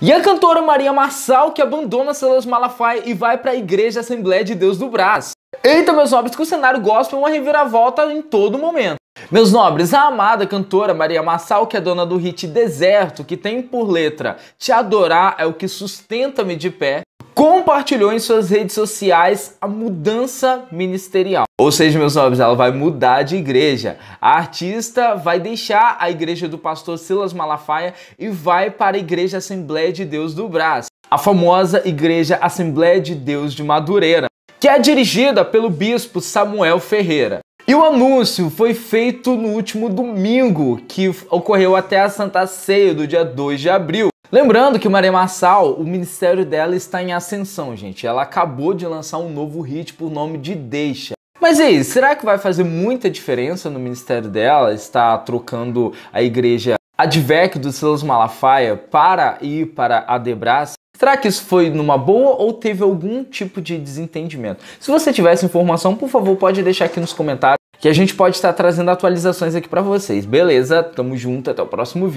E a cantora Maria Marçal, que abandona Celso Malafaia e vai para a Igreja Assembleia de Deus do Brás. Eita, meus nobres, que o cenário gospel é uma reviravolta em todo momento. Meus nobres, a amada cantora Maria Massal, que é dona do hit Deserto, que tem por letra Te adorar é o que sustenta-me de pé, compartilhou em suas redes sociais a mudança ministerial. Ou seja, meus nobres, ela vai mudar de igreja. A artista vai deixar a igreja do pastor Silas Malafaia e vai para a igreja Assembleia de Deus do Brás, a famosa igreja Assembleia de Deus de Madureira, que é dirigida pelo bispo Samuel Ferreira. E o anúncio foi feito no último domingo, que ocorreu até a Santa Ceia do dia 2 de abril. Lembrando que Maria Massal, o ministério dela está em ascensão, gente. Ela acabou de lançar um novo hit por nome de Deixa. Mas e aí, será que vai fazer muita diferença no ministério dela estar trocando a igreja Advec dos Silas Malafaia para ir para a Debras? Será que isso foi numa boa ou teve algum tipo de desentendimento? Se você tiver essa informação, por favor, pode deixar aqui nos comentários que a gente pode estar trazendo atualizações aqui para vocês. Beleza? Tamo junto, até o próximo vídeo.